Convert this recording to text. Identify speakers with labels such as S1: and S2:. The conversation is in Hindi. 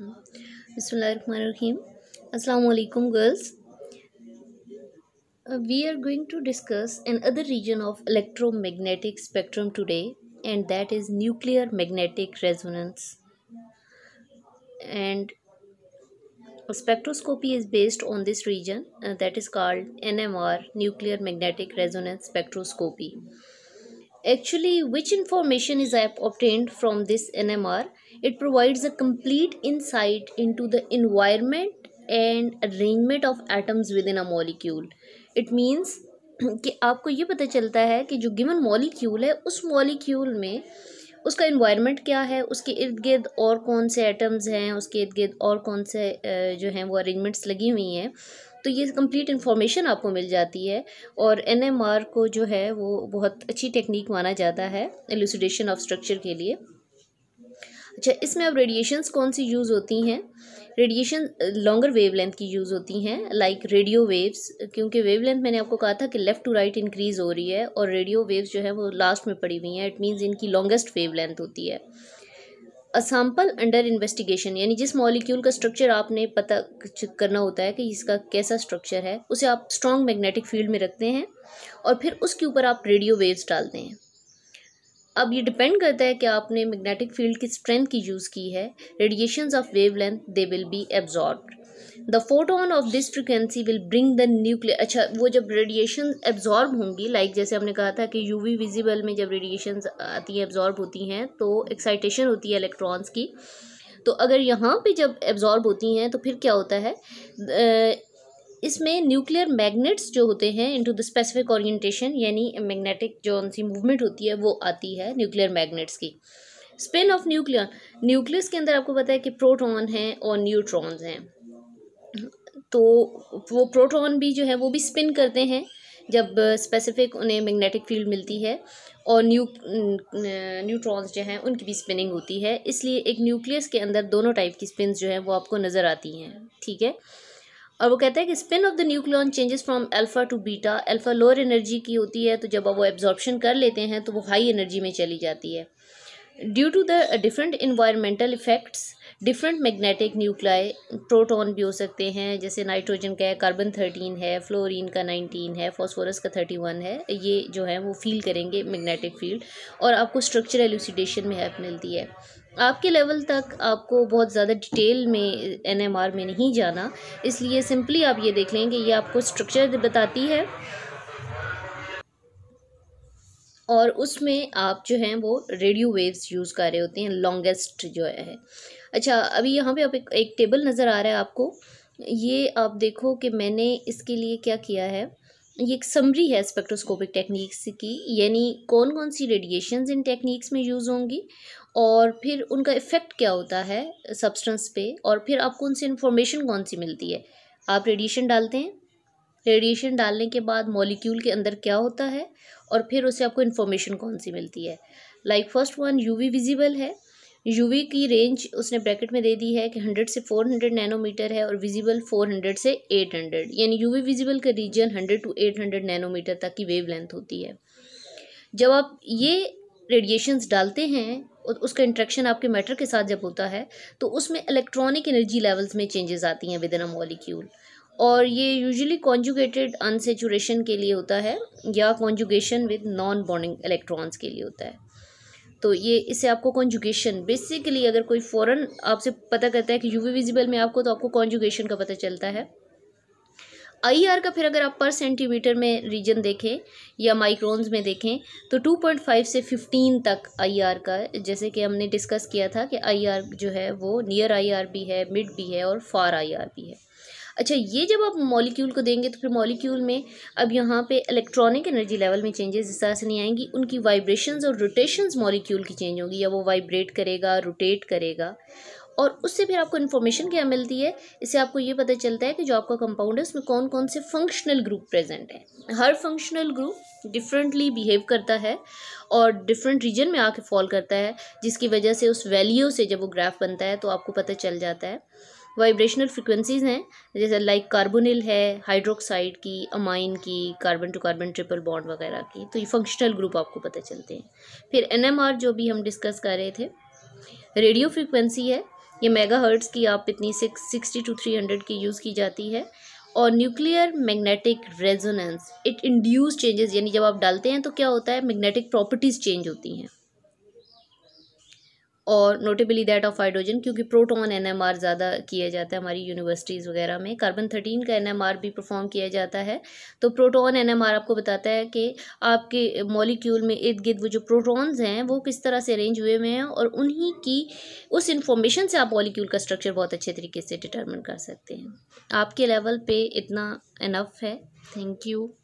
S1: Bismillahirrahmanirrahim. Assalamu alaikum girls. Uh, we are going to discuss another region of electromagnetic spectrum today and that is nuclear magnetic resonance. And spectroscopy is based on this region uh, that is called NMR nuclear magnetic resonance spectroscopy actually which information is obtained from this NMR It provides a complete insight into the environment arrangement of atoms within a molecule. It means कि आपको ये पता चलता है कि जो गिवन मॉलिक्यूल है उस मॉलिक्यूल में उसका इन्वायरमेंट क्या है उसके इर्द गिर्द और कौन से एटम्स हैं उसके इर्द गिर्द और कौन से जो हैं वो अरेंजमेंट्स लगी हुई हैं तो ये कंप्लीट इन्फॉर्मेशन आपको मिल जाती है और एन को जो है वो बहुत अच्छी टेक्निक माना जाता है एलुसिडेशन ऑफ स्ट्रक्चर के लिए अच्छा इसमें अब रेडिएशंस कौन सी यूज़ होती हैं रेडिएशन लॉन्गर वेवलेंथ की यूज़ होती हैं लाइक रेडियो वेव्स क्योंकि वेवलेंथ मैंने आपको कहा था कि लेफ़्ट टू राइट इंक्रीज़ हो रही है और रेडियो वेव्स जो है वो लास्ट में पड़ी हुई हैं इट मीन्स इनकी लॉन्गेस्ट वेव होती है अ सैम्पल अंडर इन्वेस्टिगेशन यानी जिस मॉलिक्यूल का स्ट्रक्चर आपने पता करना होता है कि इसका कैसा स्ट्रक्चर है उसे आप स्ट्रॉन्ग मैग्नेटिक फील्ड में रखते हैं और फिर उसके ऊपर आप रेडियो वेव्स डालते हैं अब ये डिपेंड करता है कि आपने मैग्नेटिक फील्ड की स्ट्रेंथ की यूज़ की है radiation of wavelength they will be absorb the photon of this frequency will bring the nuclear अच्छा वो जब रेडिएशन एब्जॉर्ब होंगी लाइक like जैसे हमने कहा था कि यू वी विजिबल में जब रेडिएशन आती हैं एब्जॉर्ब होती हैं तो एक्साइटेशन होती है इलेक्ट्रॉन्स की तो अगर यहाँ पे जब एब्जॉर्ब होती हैं तो फिर क्या होता है इसमें न्यूक्लियर मैग्नेट्स जो होते हैं इनटू द स्पेसिफिक ओरिएंटेशन यानी मैग्नेटिक जो उनकी मूवमेंट होती है वो आती है न्यूक्लियर मैग्नेट्स की स्पिन ऑफ न्यूक्लियर न्यूक्लियस के अंदर आपको पता है कि प्रोटॉन हैं और न्यूट्रॉन्स हैं तो वो प्रोटॉन भी जो है वो भी स्पिन करते हैं जब स्पेसिफिक उन्हें मैग्नेटिक फील्ड मिलती है और न्यू न्यूट्रॉन्स जो हैं उनकी भी स्पिनिंग होती है इसलिए एक न्यूक्लियस के अंदर दोनों टाइप की स्पिन जो है वो आपको नज़र आती हैं ठीक है और वो कहता है कि spin of the nucleon changes from alpha to beta alpha lower energy की होती है तो जब वो एब्जॉर्प्शन कर लेते हैं तो वो हाई एनर्जी में चली जाती है due to the different environmental effects different magnetic nuclei proton भी हो सकते हैं जैसे नाइट्रोजन का है कार्बन थर्टीन है फ्लोरीन का नाइनटीन है फॉस्फोरस का थर्टी वन है ये जो है वो फील करेंगे मैग्नेटिक फील्ड और आपको स्ट्रक्चर एलुसिडेशन में हेल्प मिलती है आपके लेवल तक आपको बहुत ज़्यादा डिटेल में एनएमआर में नहीं जाना इसलिए सिंपली आप ये देख लेंगे ये आपको स्ट्रक्चर बताती है और उसमें आप जो हैं वो रेडियो वेव्स यूज़ कर रहे होते हैं लॉन्गेस्ट जो है अच्छा अभी यहाँ पे आप एक, एक टेबल नज़र आ रहा है आपको ये आप देखो कि मैंने इसके लिए क्या किया है ये एक समरी है स्पेक्ट्रोस्कोपिक टेक्निक्स की यानी कौन कौन सी रेडिएशन इन टेक्निक्स में यूज़ होंगी और फिर उनका इफ़ेक्ट क्या होता है सब्सटेंस पे और फिर आपको उनसे इन्फॉर्मेशन कौन सी मिलती है आप रेडिएशन डालते हैं रेडिएशन डालने के बाद मॉलिक्यूल के अंदर क्या होता है और फिर उससे आपको इन्फॉर्मेशन कौन सी मिलती है like first one UV visible है यूवी की रेंज उसने ब्रैकेट में दे दी है कि हंड्रेड से फोर हंड्रेड नैनोमीटर है और विजिबल फोर हंड्रेड से एट हंड्रेड यानी यूवी विजिबल का region hundred to eight hundred nanometer तक की वेव लेंथ होती है जब आप ये रेडिएशंस डालते हैं और उसका इंट्रैक्शन आपके मैटर के साथ जब होता है तो उसमें इलेक्ट्रॉनिक एनर्जी लेवल्स में चेंजेस आती हैं विद इन अ मॉलिक्यूल और ये यूजुअली कॉन्जुगेटेड अनसेचुरेशन के लिए होता है या conjugation with non bonding electrons के लिए होता है तो ये इससे आपको कॉन्जुगेशन बेसिकली अगर कोई फ़ॉरन आपसे पता करता है कि यूवी विजिबल में आपको तो आपको कॉन्जुगेशन का पता चलता है आई आर का फिर अगर आप पर सेंटीमीटर में रीजन देखें या माइक्रोन्स में देखें तो टू पॉइंट फाइव से फिफ्टीन तक आई आर का जैसे कि हमने डिस्कस किया था कि आई आर जो है वो नियर आई आर भी है मिड भी है और फार आई आर भी है अच्छा ये जब आप मॉलिक्यूल को देंगे तो फिर मॉलिक्यूल में अब यहाँ पे इलेक्ट्रॉनिक एनर्जी लेवल में चेंजेस इस तरह से नहीं आएंगी उनकी वाइब्रेशंस और रोटेशंस मॉलिक्यूल की चेंज होगी या वो वाइब्रेट करेगा रोटेट करेगा और उससे फिर आपको इन्फॉर्मेशन क्या मिलती है इससे आपको ये पता चलता है कि जो आपका कंपाउंड है उसमें कौन कौन से फंक्शनल ग्रुप प्रेजेंट है हर फंक्शनल ग्रुप डिफरेंटली बिहेव करता है और डिफरेंट रीजन में आके फॉल करता है जिसकी वजह से उस वैल्यू से जब वो ग्राफ बनता है तो आपको पता चल जाता है वाइब्रेशनल फ्रिक्वेंसीज हैं जैसे लाइक कार्बोनिल है हाइड्रोक्साइड की अमाइन की carbon to carbon triple bond वगैरह की तो ये फंक्शनल ग्रुप आपको पता चलते हैं फिर एनएमआर जो भी हम डिस्कस कर रहे थे रेडियो फ्रिक्वेंसी है ये मेगा हर्ट्स की आप इतनी six sixty to three hundred की यूज़ की जाती है और nuclear magnetic resonance it induce changes यानी जब आप डालते हैं तो क्या होता है मैग्नेटिक प्रॉपर्टीज़ चेंज होती हैं और नोटेबली दैट ऑफ हाइड्रोजन क्योंकि प्रोटॉन एन एम आर ज़्यादा किया जाता है हमारी यूनिवर्सिटीज़ वगैरह में कार्बन थर्टीन का एन एम आर भी परफॉर्म किया जाता है तो प्रोटॉन एन एम आर आपको बताता है कि आपके मॉलिक्यूल में इर्द गिर्द वो जो प्रोटॉन्स हैं वो किस तरह से अरेंज हुए हुए हैं और उन्हीं की उस इन्फॉर्मेशन से आप मॉलिक्यूल का स्ट्रक्चर बहुत अच्छे तरीके से डिटर्मिन कर सकते हैं आपके लेवल पे इतना इनफ है थैंक यू